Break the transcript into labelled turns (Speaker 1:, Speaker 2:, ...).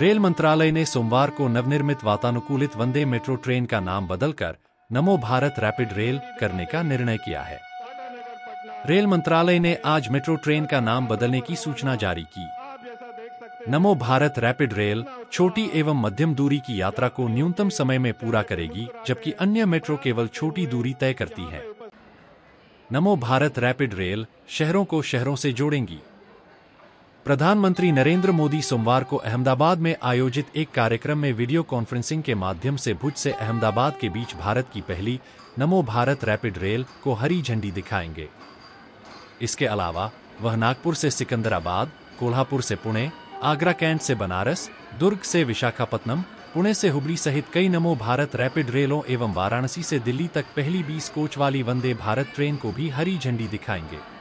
Speaker 1: rail मंत्रालय ने सोमवार को नवनिर्मित वातानुकूलित वंदे मेट्रो ट्रेन का नाम बदलकर नमो भारत रैपिड रेल करने का निर्णय किया है रेल मंत्रालय ने आज मेट्रो ट्रेन का नाम बदलने की सूचना जारी की नमो भारत रैपिड रेल छोटी एवं मध्यम दूरी की यात्रा को न्यूनतम समय में पूरा करेगी जबकि अन्य मेट्रो केवल छोटी दूरी तय करती है नमो भारत रैपिड रेल शहरों को शहरों से जोड़ेंगी प्रधानमंत्री नरेंद्र मोदी सोमवार को अहमदाबाद में आयोजित एक कार्यक्रम में वीडियो कॉन्फ्रेंसिंग के माध्यम से भुज से अहमदाबाद के बीच भारत की पहली नमो भारत रैपिड रेल को हरी झंडी दिखाएंगे इसके अलावा वह नागपुर से सिकंदराबाद कोल्हापुर से पुणे आगरा कैंट से बनारस दुर्ग से विशाखापत्तनम पुणे से हुबली सहित कई नमो भारत रैपिड रेलों एवं वाराणसी से दिल्ली तक पहली 20 कोच वाली वंदे भारत ट्रेन को भी हरी झंडी दिखाएंगे